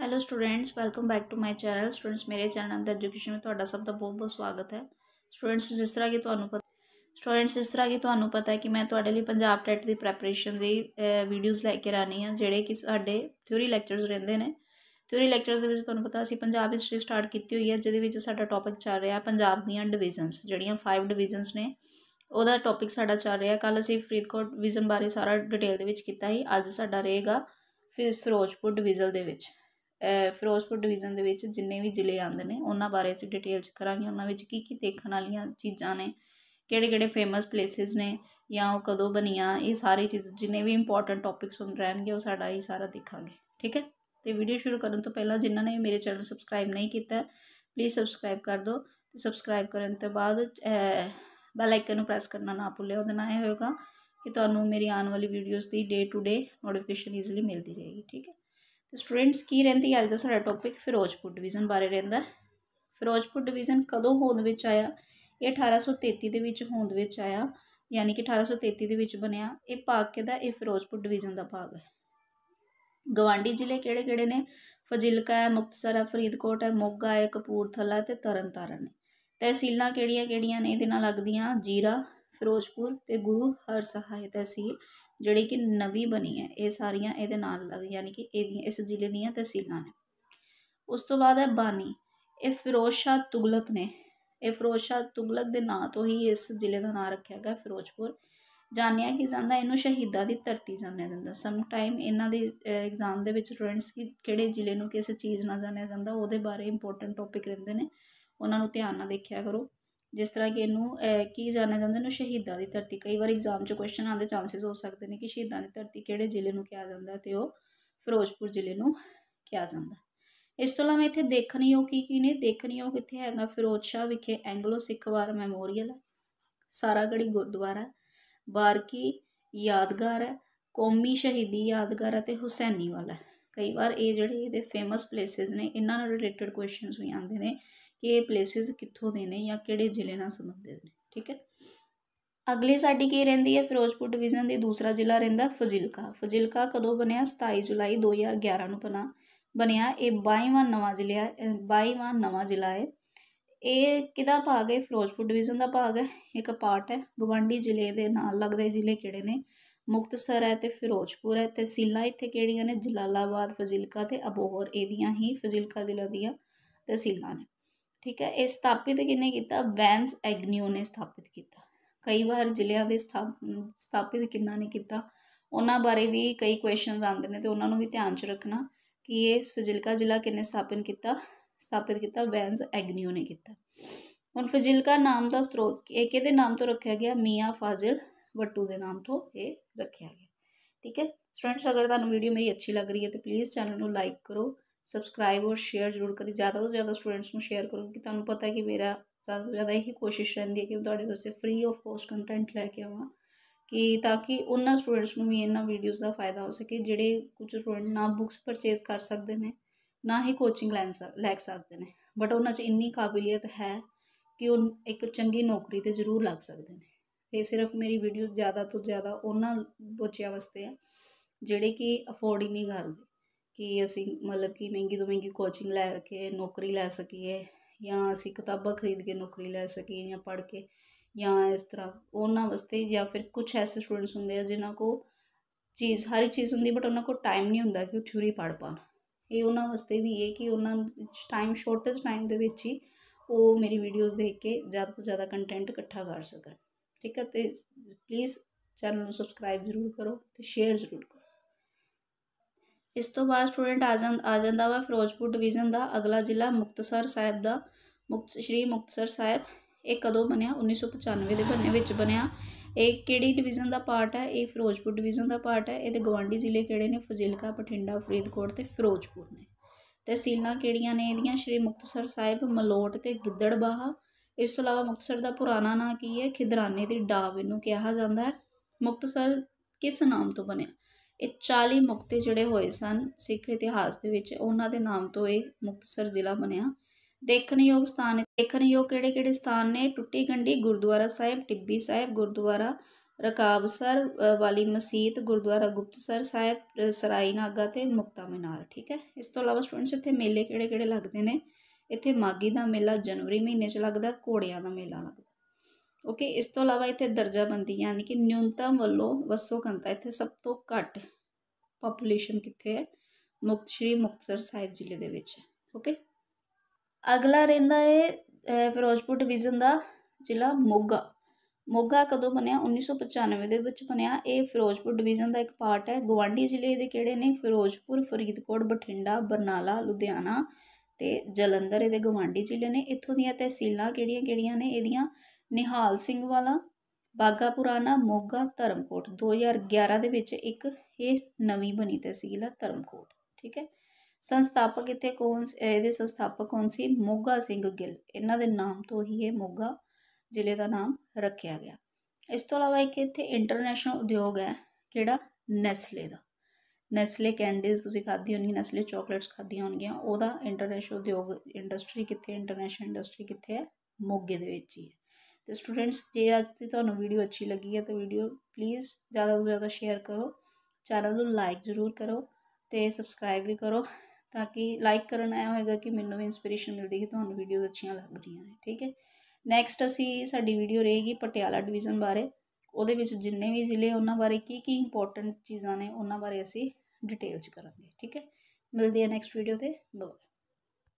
hello students welcome back to my channel students ਮੇਰੇ channel ਅੰਦਰ education ਵਿੱਚ ਤੁਹਾਡਾ ਸਭ ਦਾ ਬਹੁਤ-ਬਹੁਤ ਸਵਾਗਤ ਹੈ ਸਟੂਡੈਂਟਸ ਜਿਸ ਤਰ੍ਹਾਂ ਕਿ ਤੁਹਾਨੂੰ ਪਤਾ ਸਟੂਡੈਂਟਸ ਇਸ ਤਰ੍ਹਾਂ ਕਿ ਤੁਹਾਨੂੰ ਪਤਾ ਹੈ ਕਿ ਮੈਂ ਤੁਹਾਡੇ ਲਈ ਪੰਜਾਬ ਟੈਟ e ਦੀ ਪ੍ਰੈਪਰੇਸ਼ਨ ਦੀ ਵੀਡੀਓਜ਼ ਲੈ ਕੇ ਆਣੀ ਆ ਜਿਹੜੇ ਕਿ ਸਾਡੇ ਥਿਊਰੀ ਲੈਕਚਰਸ ਰਹਿੰਦੇ ਨੇ ਥਿਊਰੀ ਲੈਕਚਰਸ ਦੇ ਵਿੱਚ ਤੁਹਾਨੂੰ ਪਤਾ ਅਸੀਂ ਪੰਜਾਬ ਹਿਸਟਰੀ ਸਟਾਰਟ ਕੀਤੀ ਹੋਈ ਹੈ ਜਿਹਦੇ ਵਿੱਚ ਸਾਡਾ ਟੌਪਿਕ ਚੱਲ ਰਿਹਾ ਪੰਜਾਬ ਦੀਆਂ ਡਿਵੀਜ਼ਨਸ ਜਿਹੜੀਆਂ 5 ਡਿਵੀਜ਼ਨਸ ਨੇ ਉਹਦਾ ਟੌਪਿਕ ਸਾਡਾ ਚੱਲ ਰਿਹਾ ਕੱਲ ਅਸੀਂ ਫਰੀਦਕੋਟ ਵਿਜ਼ਨ ਬਾਰੇ ਸਾਰਾ ਡਿਟੇਲ ਦੇ ਵਿੱਚ ਕੀਤਾ ਸੀ ਅੱਜ ਸਾਡਾ ਰਹੇਗਾ ਫਿਰ ਫਿਰੋਜ਼ਪੁਰ ਡਿਵੀਜ਼ਨ ਦੇ ਵਿੱਚ ਫਿਰੋਜ਼ਪੁਰ ਡਿਵੀਜ਼ਨ ਦੇ ਵਿੱਚ ਜਿੰਨੇ ਵੀ ਜ਼ਿਲ੍ਹੇ ਆਉਂਦੇ ਨੇ ਉਹਨਾਂ ਬਾਰੇ ਅਸੀਂ ਡਿਟੇਲ ਚ ਕਰਾਂਗੇ ਉਹਨਾਂ ਵਿੱਚ ਕੀ ਕੀ ਦੇਖਣ ਵਾਲੀਆਂ ਚੀਜ਼ਾਂ ਨੇ ਕਿਹੜੇ ਕਿਹੜੇ ਫੇਮਸ ਪਲੇਸਿਸ ਨੇ ਜਾਂ ਉਹ ਕਦੋਂ ਬਣੀਆਂ ਇਹ ਸਾਰੀ ਚੀਜ਼ ਜਿੰਨੇ ਵੀ ਇੰਪੋਰਟੈਂਟ ਟੌਪਿਕਸ ਹੁੰਦੇ ਰਹਿਣਗੇ ਉਹ ਸਾਡਾ ਇਹ ਸਾਰਾ ਦੇਖਾਂਗੇ ਠੀਕ ਹੈ ਤੇ ਵੀਡੀਓ ਸ਼ੁਰੂ ਕਰਨ ਤੋਂ ਪਹਿਲਾਂ ਜਿਨ੍ਹਾਂ ਨੇ ਮੇਰੇ ਚੈਨਲ ਸਬਸਕ੍ਰਾਈਬ ਨਹੀਂ ਕੀਤਾ ਪਲੀਜ਼ ਸਬਸਕ੍ਰਾਈਬ ਕਰ ਦਿਓ ਤੇ ਸਬਸਕ੍ਰਾਈਬ ਕਰਨ ਤੋਂ ਬਾਅਦ ਬੈਲ ਆਈਕਨ ਨੂੰ ਪ੍ਰੈਸ ਕਰਨਾ ਨਾ ਭੁੱਲਿਓ ਉਹਦੇ ਨਾਲ ਇਹ ਹੋਏਗਾ ਕਿ ਤੁਹਾਨੂੰ ਮੇਰੀ ਆਉਣ ਵਾਲੀ ਵੀਡੀਓਜ਼ ਦੀ day to day notification easily ਮਿਲਦੀ ਰਹੇਗੀ ਠੀਕ ਹੈ ਤੇ ਸਟੂਡੈਂਟਸ ਕੀ ਰਹਿੰਦੀ ਅੱਜ ਦਾ ਸਾਡਾ ਟੌਪਿਕ ਫਿਰੋਜ਼ਪੁਰ ਡਿਵੀਜ਼ਨ ਬਾਰੇ ਰਹਿੰਦਾ ਫਿਰੋਜ਼ਪੁਰ ਡਿਵੀਜ਼ਨ ਕਦੋਂ ਹੋਂਦ ਵਿੱਚ ਆਇਆ ਇਹ 1833 ਦੇ ਵਿੱਚ ਹੋਂਦ ਵਿੱਚ ਆਇਆ ਯਾਨੀ ਕਿ 1833 ਦੇ ਵਿੱਚ ਬਣਿਆ ਇਹ ਭਾਗ ਕਿਹਦਾ ਇਹ ਫਿਰੋਜ਼ਪੁਰ ਡਿਵੀਜ਼ਨ ਦਾ ਭਾਗ ਹੈ ਗਵਾਂਡੀ ਜ਼ਿਲ੍ਹੇ ਕਿਹੜੇ-ਕਿਹੜੇ ਨੇ ਫਜ਼ਿਲਕਾ ਹੈ ਮੁਕਤਸਰ ਹੈ ਫਰੀਦਕੋਟ ਹੈ ਮੋਗਾ ਹੈ ਕਪੂਰਥਲਾ ਤੇ ਤਰਨਤਾਰਨ ਹੈ ਤਹਿਸੀਲਾਂ ਕਿਹੜੀਆਂ-ਕਿਹੜੀਆਂ ਨੇ ਇਹਦੇ ਨਾਲ ਲੱਗਦੀਆਂ ਜੀਰਾ ਫਿਰੋਜ਼ਪੁਰ ਤੇ ਗੁਰੂ ਹਰ ਸਹਾਇ ਤਹਿਸੀਲ ਜਿਹੜੀ ਕਿ ਨਵੀਂ ਬਣੀ ਹੈ ਇਹ ਸਾਰੀਆਂ ਇਹਦੇ ਨਾਲ ਲੱਗ ਯਾਨੀ ਕਿ ਇਹਦੀਆਂ ਇਸ ਜ਼ਿਲ੍ਹੇ ਦੀਆਂ ਤਹਿਸੀਲਾਂ ਨੇ ਉਸ ਤੋਂ ਬਾਅਦ ਹੈ ਬਾਨੀ ਇਹ ਫਿਰੋਜ਼ ਤੁਗਲਕ ਨੇ ਇਹ ਫਿਰੋਜ਼ ਤੁਗਲਕ ਦੇ ਨਾਂ ਤੋਂ ਹੀ ਇਸ ਜ਼ਿਲ੍ਹੇ ਦਾ ਨਾਂ ਰੱਖਿਆ ਗਿਆ ਫਿਰੋਜ਼ਪੁਰ ਜਾਣਿਆ ਕਿ ਜਾਂਦਾ ਇਹਨੂੰ ਸ਼ਹੀਦਾਂ ਦੀ ਧਰਤੀ ਜਾਣਿਆ ਜਾਂਦਾ ਸਮ ਟਾਈਮ ਇਹਨਾਂ ਦੇ ਐਗਜ਼ਾਮ ਦੇ ਵਿੱਚ ਸਟੂਡੈਂਟਸ ਕਿ ਕਿਹੜੇ ਜ਼ਿਲ੍ਹੇ ਨੂੰ ਕਿਸ ਚੀਜ਼ ਨਾਲ ਜਾਣਿਆ ਜਾਂਦਾ ਉਹਦੇ ਬਾਰੇ ਇੰਪੋਰਟੈਂਟ ਟੌਪਿਕ ਰਹਿੰਦੇ ਨੇ ਉਹਨਾਂ ਨੂੰ ਧਿਆਨ ਨਾਲ ਦੇਖਿਆ ਕਰੋ ਜਿਸ ਤਰ੍ਹਾਂ ਕਿ ਇਹਨੂੰ ਕੀ ਜਾਣਿਆ ਜਾਂਦਾ ਇਹਨੂੰ ਸ਼ਹੀਦਾਂ ਦੀ ਧਰਤੀ ਕਈ ਵਾਰ ਐਗਜ਼ਾਮ 'ਚ ਕੁਐਸਚਨ ਆਉਂਦੇ ਚਾਂਸਸ ਹੋ ਸਕਦੇ ਨੇ ਕਿ ਸ਼ਹੀਦਾਂ ਦੀ ਧਰਤੀ ਕਿਹੜੇ ਜ਼ਿਲ੍ਹੇ ਨੂੰ ਕਿਹਾ ਜਾਂਦਾ ਤੇ ਉਹ ਫਿਰੋਜ਼ਪੁਰ ਜ਼ਿਲ੍ਹੇ ਨੂੰ ਕਿਹਾ ਜਾਂਦਾ ਇਸ ਤੋਂ ਇਲਾਵਾ ਇੱਥੇ ਦੇਖਣਯੋਗ ਕੀ ਕੀ ਨੇ ਦੇਖਣਯੋਗ ਇੱਥੇ ਹੈਗਾ ਫਿਰੋਜ਼ ਵਿਖੇ ਐਂਗਲੋ ਸਿੱਖ ਵਾਰ ਮੈਮੋਰੀਅਲ ਹੈ ਸਾਰਾਗੜੀ ਗੁਰਦੁਆਰਾ ਬਾਰਕੀ ਯਾਦਗਾਰ ਹੈ ਕੌਮੀ ਸ਼ਹੀਦੀ ਯਾਦਗਾਰ ਅਤੇ ਹੁਸੈਨੀ ਵਾਲਾ ਕਈ ਵਾਰ ਇਹ ਜਿਹੜੇ ਇਹਦੇ ਫੇਮਸ ਪਲੇਸਿਸ ਨੇ ਇਹਨਾਂ ਨਾਲ ਰਿਲੇਟਡ ਕੁਐਸਚਨਸ ਵੀ ਆਉਂਦੇ ਨੇ ਕਿ ਇਹ ਪਲੇਸਿਸ ਕਿੱਥੋਂ ਦੇ ਨੇ ਜਾਂ ਕਿਹੜੇ ਜ਼ਿਲ੍ਹੇ ਨਾਲ ਸੰਬੰਧਿਤ ਨੇ ਠੀਕ ਹੈ ਅਗਲੀ ਸਾਡੀ ਕੀ ਰਹਿੰਦੀ ਹੈ ਫਿਰੋਜ਼ਪੁਰ ਡਿਵੀਜ਼ਨ ਦੇ ਦੂਸਰਾ ਜ਼ਿਲ੍ਹਾ ਰਹਿੰਦਾ ਫਜ਼ਿਲਕਾ ਫਜ਼ਿਲਕਾ ਕਦੋਂ ਬਣਿਆ 27 ਜੁਲਾਈ 2011 ਨੂੰ ਬਣਾ ਬਣਿਆ ਇਹ 22ਵਾਂ ਨਵਾਂ ਜ਼ਿਲ੍ਹਾ ਹੈ 22ਵਾਂ ਨਵਾਂ ਜ਼ਿਲ੍ਹਾ ਹੈ ਇਹ ਕਿਹਦਾ ਭਾਗ ਹੈ ਫਿਰੋਜ਼ਪੁਰ ਡਿਵੀਜ਼ਨ ਦਾ ਭਾਗ ਹੈ ਇੱਕ ਪਾਰਟ ਹੈ ਗਵਾਂਡੀ ਜ਼ਿਲ੍ਹੇ ਦੇ ਨਾਲ ਲੱਗਦੇ ਜ਼ਿਲ੍ਹੇ ਕਿਹੜੇ ਨੇ ਮੁਕਤਸਰ ਹੈ ਤੇ ਫਿਰੋਜ਼ਪੁਰ ਹੈ ਤਹਿਸੀਲਾਂ ਇੱਥੇ ਕਿਹੜੀਆਂ ਨੇ ਜਲਾਲਾਬਾਦ ਫਜ਼ਿਲਕਾ ਤੇ ਅਬੋਹਰ ਇਹਦੀਆਂ ਹੀ ਫਜ਼ਿਲਕਾ ਜ਼ਿਲ੍ਹਾ ਦੀਆਂ ਤਹਿਸੀਲਾਂ ਨੇ ਠੀਕ ਹੈ ਇਹ ਸਥਾਪਿਤ ਕਿਨੇ ਕੀਤਾ ਵੈਂਸ ਐਗਨਿਓ ਨੇ ਸਥਾਪਿਤ ਕੀਤਾ ਕਈ ਵਾਰ ਜ਼ਿਲ੍ਹਿਆਂ ਦੇ ਸਥਾਪਿਤ ਕਿੰਨਾ ਨੇ ਕੀਤਾ ਉਹਨਾਂ ਬਾਰੇ ਵੀ ਕਈ ਕੁਐਸਚਨਸ ਆਉਂਦੇ ਨੇ ਤੇ ਉਹਨਾਂ ਨੂੰ ਵੀ ਧਿਆਨ 'ਚ ਰੱਖਣਾ ਕਿ ਇਹ ਫਜ਼ਿਲਕਾ ਜ਼ਿਲ੍ਹਾ ਕਿਨੇ ਸਥਾਪਿਤ ਕੀਤਾ ਸਥਾਪਿਤ ਕੀਤਾ ਵੈਂਸ ਐਗਨਿਓ ਨੇ ਕੀਤਾ ਹੁਣ ਫਜ਼ਿਲਕਾ ਨਾਮ ਦਾ ਸਰੋਤ ਇਹ ਕਿਹਦੇ ਨਾਮ ਤੋਂ ਰੱਖਿਆ ਗਿਆ ਮੀਆਂ ਫਾਜ਼ਿਲ ਵੱਟੂ ਦੇ ਨਾਮ ਤੋਂ ਇਹ ਰੱਖਿਆ ਗਿਆ ਠੀਕ ਹੈ ਸਟੂਡੈਂਟਸ ਅਗਰ ਤੁਹਾਨੂੰ ਵੀਡੀਓ ਮੇਰੀ ਅੱਛੀ ਲੱਗ ਰਹੀ ਹੈ ਤੇ ਪਲੀਜ਼ ਚੈਨਲ ਨੂੰ ਲਾਈਕ ਕਰੋ ਸਬਸਕ੍ਰਾਈਬ ਔਰ ਸ਼ੇਅਰ ਜ਼ਰੂਰ ਕਰੀ ਜ਼ਿਆਦਾ ਤੋਂ ਜ਼ਿਆਦਾ ਸਟੂਡੈਂਟਸ ਨੂੰ ਸ਼ੇਅਰ ਕਰੋ ਕਿ ਤੁਹਾਨੂੰ ਪਤਾ ਹੈ ਕਿ ਮੇਰਾ ਜ਼ਿਆਦਾ ਤੋਂ ਜ਼ਿਆਦਾ ਇਹੀ ਕੋਸ਼ਿਸ਼ ਰਹਿੰਦੀ ਹੈ ਕਿ ਤੁਹਾਡੇ ਵਾਸਤੇ ਫ੍ਰੀ ਆਫ ਕੋਸਟ ਕੰਟੈਂਟ ਲੈ ਕੇ ਆਵਾਂ ਕਿ ਤਾਂ ਕਿ ਉਹਨਾਂ ਸਟੂਡੈਂਟਸ ਨੂੰ ਵੀ ਇਹਨਾਂ ਵੀਡੀਓਜ਼ ਦਾ ਫਾਇਦਾ ਹੋ ਸਕੇ ਜਿਹੜੇ ਕੁਝ ਸਟੂਡੈਂਟ ਨਾ ਬੁੱਕਸ ਪਰਚੇਸ ਕਰ ਸਕਦੇ ਨੇ ਨਾ ਹੀ ਕੋਚਿੰਗ ਲੈ ਸਕਦੇ ਨੇ ਬਟ ਉਹਨਾਂ 'ਚ ਇੰਨੀ ਕਾਬਲੀਅਤ ਹੈ ਕਿ ਉਹ ਇੱਕ ਚੰਗੀ ਨੌਕਰੀ ਤੇ ਜ਼ਰੂਰ ਲੱਗ ਸਕਦੇ ਨੇ ਇਹ ਸਿਰਫ ਮੇਰੀ ਵੀਡੀਓ ਜ਼ਿਆਦਾ ਤੋਂ ਜ਼ਿਆਦਾ ਉਹਨਾਂ ਬੱਚਿਆਂ ਵਾਸਤੇ ਹੈ ਜਿਹੜੇ ਕਿ ਅਫੋਰਡ ਹੀ ਨਹੀਂ ਕਰਦੇ ਕਿ ਅਸੀਂ ਮਤਲਬ ਕਿ ਮਹਿੰਗੀ ਤੋਂ ਮਹਿੰਗੀ ਕੋਚਿੰਗ ਲੈ ਕੇ ਨੌਕਰੀ ਲੈ ਸਕੀਏ ਜਾਂ ਅਸੀਂ ਕਿਤਾਬਾਂ ਖਰੀਦ ਕੇ ਨੌਕਰੀ ਲੈ ਸਕੀਏ ਜਾਂ ਪੜ੍ਹ ਕੇ ਜਾਂ ਇਸ ਤਰ੍ਹਾਂ ਉਹਨਾਂ ਵਾਸਤੇ ਜਾਂ ਫਿਰ ਕੁਝ ਐਸੇ ਸਟੂਡੈਂਟਸ ਹੁੰਦੇ ਆ ਜਿਨ੍ਹਾਂ ਕੋਲ ਚੀਜ਼ ਹਰ ਇੱਕ ਚੀਜ਼ ਹੁੰਦੀ ਬਟ ਉਹਨਾਂ ਕੋਲ ਟਾਈਮ ਨਹੀਂ ਹੁੰਦਾ ਕਿ ਉਹ ਥਿਊਰੀ ਪੜ੍ਹ ਪਾਣ ਇਹ ਉਹਨਾਂ ਵਾਸਤੇ ਵੀ ਇਹ ਕਿ ਉਹਨਾਂ ਟਾਈਮ ਸ਼ਾਰਟੈਸਟ ਟਾਈਮ ਦੇ ਵਿੱਚ ਹੀ ਉਹ ਮੇਰੀ ਵੀਡੀਓਜ਼ ਦੇਖ ਕੇ ਜ਼ਿਆਦਾ ਤੋਂ ਜ਼ਿਆਦਾ ਕੰਟੈਂਟ ਇਕੱਠਾ ਕਰ ਸਕਣ ਠੀਕ ਹੈ ਤੇ ਪਲੀਜ਼ ਚੈਨਲ ਨੂੰ ਸਬਸਕ੍ਰਾਈਬ ਜ਼ਰੂਰ ਕਰੋ ਤੇ ਸ਼ੇਅਰ ਜ਼ਰੂਰ ਕਰੋ ਇਸ ਤੋਂ ਬਾਅਦ ਸਟੂਡੈਂਟ ਆ ਜਾਂਦਾ ਆ ਜਾਂਦਾ ਵਾ ਫਿਰੋਜ਼ਪੁਰ ਡਿਵੀਜ਼ਨ ਦਾ ਅਗਲਾ ਜ਼ਿਲ੍ਹਾ ਮੁਕਤਸਰ ਸਾਹਿਬ ਦਾ ਮੁਕਤ ਸ਼੍ਰੀ ਮੁਕਤਸਰ ਸਾਹਿਬ ਇਹ ਕਦੋਂ ਬਣਿਆ 1995 ਦੇ ਬੰਨੇ ਵਿੱਚ ਬਣਿਆ ਇਹ ਕਿਹੜੀ ਡਿਵੀਜ਼ਨ ਦਾ ਪਾਰਟ ਹੈ ਇਹ ਫਿਰੋਜ਼ਪੁਰ ਡਿਵੀਜ਼ਨ ਦਾ ਪਾਰਟ ਹੈ ਇਹਦੇ ਗਵਾਂਢੀ ਜ਼ਿਲ੍ਹੇ ਕਿਹੜੇ ਨੇ ਫਜ਼ਿਲਕਾ ਬਠਿੰਡਾ ਫਰੀਦਕੋਟ ਤੇ ਫਿਰੋਜ਼ਪੁਰ ਨੇ ਤਹਿਸੀਲਾਂ ਕਿਹੜੀਆਂ ਨੇ ਇਹਦੀਆਂ ਸ਼੍ਰੀ ਮੁਕਤਸਰ ਸਾਹਿਬ ਮਲੋਟ ਤੇ ਗਿੱਦੜਬਾਹਾ ਇਸ ਤੋਂ ਇਲਾਵਾ ਮੁਕਤਸਰ ਦਾ ਪੁਰਾਣਾ ਨਾਂ ਕੀ ਹੈ ਖਿਦਰਾਨੇ ਦੀ ਡਾਵ ਇਹਨੂੰ ਕਿਹਾ ਜਾਂਦਾ ਹੈ ਮੁਕਤਸਰ ਕਿਸ ਨਾਮ ਤੋਂ ਬਣਿਆ ਇਹ 40 ਮੁਕਤੇ ਜਿਹੜੇ ਹੋਏ ਸਨ ਸਿੱਖ ਇਤਿਹਾਸ ਦੇ ਵਿੱਚ ਉਹਨਾਂ ਦੇ ਨਾਮ ਤੋਂ ਇਹ ਮੁਕਤਸਰ ਜ਼ਿਲ੍ਹਾ ਬਣਿਆ ਦੇਖਣਯੋਗ ਸਥਾਨ ਦੇਖਣਯੋਗ ਕਿਹੜੇ-ਕਿਹੜੇ ਸਥਾਨ ਨੇ ਟੁੱਟੀ ਗੰਢੀ ਗੁਰਦੁਆਰਾ ਸਾਹਿਬ ਟਿੱਬੀ ਸਾਹਿਬ ਗੁਰਦੁਆਰਾ ਰਕਾਬਸਰ ਵਾਲੀ ਮਸਜਿਦ ਗੁਰਦੁਆਰਾ ਗੁਪਤਸਰ ਸਾਹਿਬ ਸਰਾਈ ਨਾਗਾ ਤੇ ਮੁਕਤਾ ਮਿਨਾਰ ਠੀਕ ਹੈ ਇਸ ਤੋਂ ਇਲਾਵਾ ਸਟੂਡੈਂਟਸ ਇੱਥੇ ਮੇਲੇ ਕਿਹੜੇ-ਕਿਹੜੇ ਲੱਗਦੇ ਨੇ ਇੱਥੇ ਮਾਗੀ ਦਾ ਮੇਲਾ ਜਨਵਰੀ ਮਹੀਨੇ 'ਚ ਲੱਗਦਾ ਘੋੜਿਆਂ ਦਾ ਮੇਲਾ ਲੱਗਦਾ ਓਕੇ ਇਸ ਤੋਂ ਇਲਾਵਾ ਇੱਥੇ ਦਰਜਾਬੰਦੀ ਯਾਨੀ ਕਿ ਨਿਊਨਤਮ ਵੱਲੋਂ ਵਸੋਕੰਤਾ ਇੱਥੇ ਸਭ ਤੋਂ ਘੱਟ ਪੋਪੂਲੇਸ਼ਨ ਕਿੱਥੇ ਹੈ ਮੁਕਤ ਸ਼੍ਰੀ ਮੁਕਤਸਰ ਸਾਹਿਬ ਜ਼ਿਲ੍ਹੇ ਦੇ ਵਿੱਚ ਓਕੇ ਅਗਲਾ ਰਹਿੰਦਾ ਹੈ ਫਿਰੋਜ਼ਪੁਰ ਡਿਵੀਜ਼ਨ ਦਾ ਜ਼ਿਲ੍ਹਾ ਮੋਗਾ ਮੋਗਾ ਕਦੋਂ ਬਣਿਆ 1995 ਦੇ ਵਿੱਚ ਬਣਿਆ ਇਹ ਫਿਰੋਜ਼ਪੁਰ ਡਿਵੀਜ਼ਨ ਦਾ ਇੱਕ ਪਾਰਟ ਹੈ ਗਵਾਂਡੀ ਜ਼ਿਲ੍ਹੇ ਦੇ ਕਿਹੜੇ ਨੇ ਫਿਰੋਜ਼ਪੁਰ ਫਰੀਦਕੋਟ ਬਠਿੰਡਾ ਬਰਨਾਲਾ ਲੁਧਿਆਣਾ ਤੇ ਜਲੰਧਰ ਇਹਦੇ ਗਵਾਂਡੀ ਜ਼ਿਲ੍ਹੇ ਨੇ ਇੱਥੋਂ ਦੀਆਂ ਤਹਿਸੀਲਾਂ ਕਿਹੜੀਆਂ-ਕਿਹੜੀਆਂ ਨੇ ਇਹਦੀਆਂ ਨਿਹਾਲ ਸਿੰਘ ਵਾਲਾ ਬਾਗਾ ਪੁਰਾਣਾ ਮੋਗਾ ਧਰਮਕੋਟ 2011 ਦੇ ਵਿੱਚ ਇੱਕ ਇਹ ਨਵੀਂ ਬਣੀ ਤਹਿਸੀਲ ਹੈ ਧਰਮਕੋਟ ਠੀਕ ਹੈ ਸੰਸਥਾਪਕ ਇੱਥੇ ਕੌਣ ਇਹਦੇ ਸੰਸਥਾਪਕ ਕੌਣ ਸੀ ਮੋਗਾ ਸਿੰਘ ਗਿੱਲ ਇਹਨਾਂ ਦੇ ਨਾਮ ਤੋਂ ਹੀ ਇਹ ਮੋਗਾ ਜ਼ਿਲ੍ਹੇ ਦਾ ਨਾਮ ਰੱਖਿਆ ਗਿਆ ਇਸ ਤੋਂ ਇਲਾਵਾ ਇੱਕ ਇੱਥੇ ਇੰਟਰਨੈਸ਼ਨਲ ਉਦਯੋਗ ਹੈ ਕਿਹੜਾ ਨੈਸਲੇ ਦਾ ਨੈਸਲੇ ਕੈਂਡੀਜ਼ ਤੁਸੀਂ ਖਾਧੀ ਹੋਣੀ ਨੈਸਲੇ ਚਾਕਲੇਟਸ ਖਾਧੀ ਹੋਣਗੀਆਂ ਉਹਦਾ ਇੰਟਰਨੈਸ਼ਨਲ ਉਦਯੋਗ ਇੰਡਸਟਰੀ ਕਿੱਥੇ ਇੰਟਰਨੈਸ਼ਨਲ ਇੰਡਸਟਰੀ ਕਿੱਥੇ ਹੈ ਮੋਗੇ ਦੇ ਵਿੱਚ ਹੀ ਹੈ ਤੇ ਸਟੂਡੈਂਟਸ ਜੇ ਅੱਜ ਦੀ ਤੁਹਾਨੂੰ ਵੀਡੀਓ ਅੱਛੀ ਲੱਗੀ ਹੈ ਤਾਂ ਵੀਡੀਓ ਪਲੀਜ਼ ਜ਼ਿਆਦਾ ਤੋਂ ਜ਼ਿਆਦਾ ਸ਼ੇਅਰ ਕਰੋ ਚੈਨਲ ਨੂੰ ਲਾਈਕ ਜ਼ਰੂਰ ਕਰੋ ਤੇ ਸਬਸਕ੍ਰਾਈਬ ਵੀ ਕਰੋ ਤਾਂ ਕਿ ਲਾਈਕ ਕਰਨ ਆਇਆ ਹੋਏਗਾ ਕਿ ਮੈਨੂੰ ਵੀ ਇਨਸਪੀਰੇਸ਼ਨ ਮਿਲਦੀ ਹੈ ਤੁਹਾਨੂੰ ਵੀਡੀਓਜ਼ ਅੱਛੀਆਂ ਲੱਗ ਰਹੀਆਂ ਨੇ ਠੀਕ ਹੈ ਨੈਕਸਟ ਅਸੀਂ ਸਾਡੀ ਵੀਡੀਓ ਰਹੇਗੀ ਪਟਿਆਲਾ ਡਿਵੀਜ਼ਨ ਬਾਰੇ ਉਹਦੇ ਵਿੱਚ ਜਿੰਨੇ ਵੀ ਜ਼ਿਲ੍ਹੇ ਉਹਨਾਂ ਬਾਰੇ ਕੀ ਕੀ ਇੰਪੋਰਟੈਂਟ ਚੀਜ਼ਾਂ ਨੇ ਉਹਨਾਂ ਬਾਰੇ ਅਸੀਂ ਡਿਟੇਲ ਚ ਕਰਾਂਗੇ ਠੀਕ ਹੈ ਮਿਲਦੇ ਆ ਨੈਕਸਟ ਵੀਡੀਓ ਤੇ ਬਾਏ